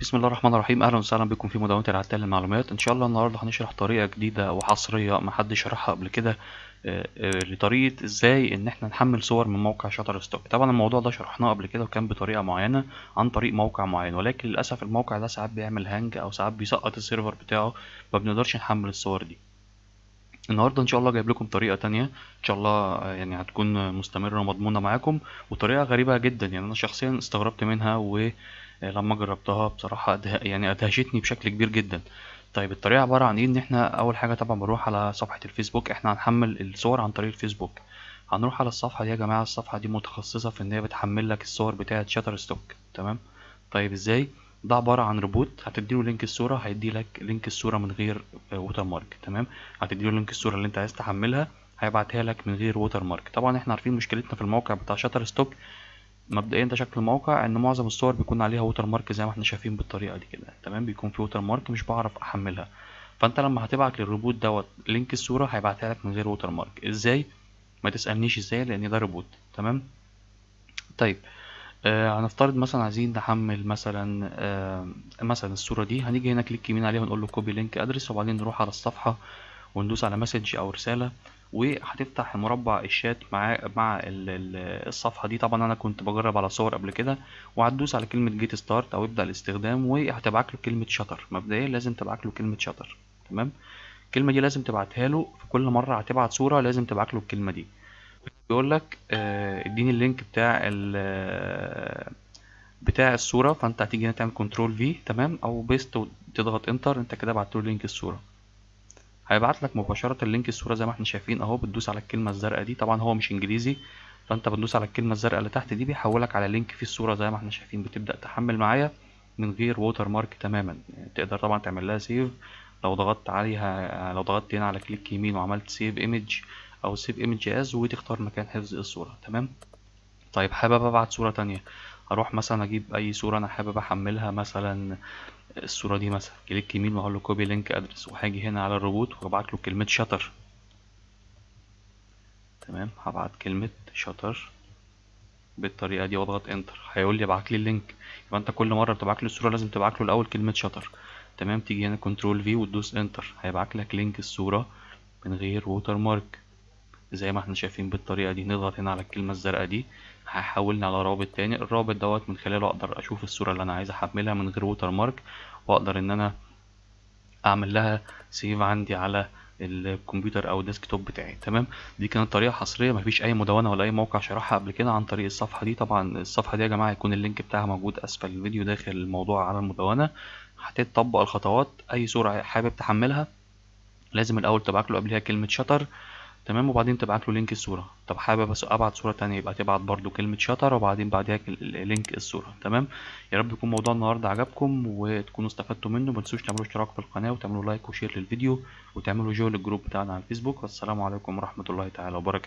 بسم الله الرحمن الرحيم اهلا وسهلا بكم في مدونة العتال للمعلومات ان شاء الله النهارده هنشرح طريقه جديده وحصريه محدش شرحها قبل كده آه، آه، لطريقه ازاي ان احنا نحمل صور من موقع شاتر ستوك طبعا الموضوع ده شرحناه قبل كده وكان بطريقه معينه عن طريق موقع معين ولكن للاسف الموقع ده ساعات بيعمل هانج او ساعات بيسقط السيرفر بتاعه ما بنقدرش نحمل الصور دي النهارده ان شاء الله جايب لكم طريقه تانية ان شاء الله آه، يعني هتكون مستمره ومضمونه معاكم وطريقه غريبه جدا يعني انا شخصيا استغربت منها و آه، لما جربتها بصراحه أده... يعني ادهشتني بشكل كبير جدا طيب الطريقه عباره عن ايه ان احنا اول حاجه طبعا بنروح على صفحه الفيسبوك احنا هنحمل الصور عن طريق الفيسبوك هنروح على الصفحه دي يا جماعه الصفحه دي متخصصه في ان هي بتحمل لك الصور بتاعه شاتر ستوك تمام طيب ازاي ده عبارة عن روبوت هتديله لينك الصورة هيدي لك لينك الصورة من غير ووتر آه، مارك تمام هتديله لينك الصورة اللي انت عايز تحملها هيبعتها لك من غير ووتر مارك طبعا احنا عارفين مشكلتنا في الموقع بتاع شاتر ستوك مبدئيا ده شكل الموقع ان معظم الصور بيكون عليها ووتر مارك زي ما احنا شايفين بالطريقه دي كده تمام بيكون في ووتر مارك مش بعرف احملها فانت لما هتبعت للروبوت دوت لينك الصوره هيبعتها لك من غير ووتر مارك ازاي ما تسالنيش ازاي لان ده روبوت تمام طيب آه هنفترض مثلا عايزين نحمل مثلا آه مثلا الصوره دي هنيجي هنا كليك يمين عليها ونقول له كوبي لينك ادرس وبعدين نروح على الصفحه وندوس على مسج او رساله وهتفتح المربع الشات مع مع الصفحه دي طبعا انا كنت بجرب على صور قبل كده وهتدوس على كلمه جيت ستارت او ابدا الاستخدام وهتبعت له كلمه شطر مبدئيا لازم تبعت له كلمه شطر تمام الكلمه دي لازم تبعتها له في كل مره هتبعت صوره لازم تبعت له الكلمه دي بيقول لك آه، اديني اللينك بتاع بتاع الصوره فانت هتيجي هنا تعمل كنترول في تمام او بيست وتضغط انتر انت كده بعت له لينك الصوره هيبعت لك مباشره اللينك الصوره زي ما احنا شايفين اهو بتدوس على الكلمه الزرقاء دي طبعا هو مش انجليزي فانت بتدوس على الكلمه الزرقاء اللي تحت دي بيحولك على لينك فيه الصوره زي ما احنا شايفين بتبدا تحمل معايا من غير ووتر مارك تماما تقدر طبعا تعمل لها سيف لو ضغطت عليها لو ضغطت هنا على كليك يمين وعملت سيف ايمج او سيف ايمج از وتختار مكان حفظ الصوره تمام طيب حابب ابعت صوره تانية اروح مثلا اجيب اي صوره انا حابب احملها مثلا الصوره دي مثلا كليك يمين واقول له كوبي لينك ادرس وهاجي هنا على الروبوت وابعت له كلمه شطر تمام هبعت كلمه شطر بالطريقه دي واضغط انتر هيقول لي ابعت لي اللينك يبقى انت كل مره بتبعت له الصوره لازم تبعت له الاول كلمه شطر تمام تيجي هنا كنترول في وتدوس انتر هيبعت لك لينك الصوره من غير ووتر مارك زي ما احنا شايفين بالطريقة دي نضغط هنا على الكلمة الزرقاء دي هيحولني على رابط تاني الرابط دوت من خلاله اقدر اشوف الصورة اللي انا عايز احملها من غير ووتر مارك واقدر ان انا اعمل لها سيف عندي على الكمبيوتر او الديسكتوب بتاعي تمام دي كانت طريقه حصريه مفيش اي مدونه ولا اي موقع شرحها قبل كده عن طريق الصفحه دي طبعا الصفحه دي يا جماعه هيكون اللينك بتاعها موجود اسفل الفيديو داخل الموضوع على المدونه هتطبق الخطوات اي صوره حابب تحملها لازم الاول تبعت له قبلها كلمه شطر تمام وبعدين تبعت له لينك الصوره طب حابب ابعت صوره تانية يبقى تبعت برده كلمه شطر وبعدين بعدها لينك الصوره تمام يا رب يكون موضوع النهارده عجبكم وتكونوا استفدتوا منه ما تنسوش تعملوا اشتراك في القناه وتعملوا لايك وشير للفيديو وتعملوا جو للجروب بتاعنا على الفيسبوك والسلام عليكم ورحمه الله تعالى وبركاته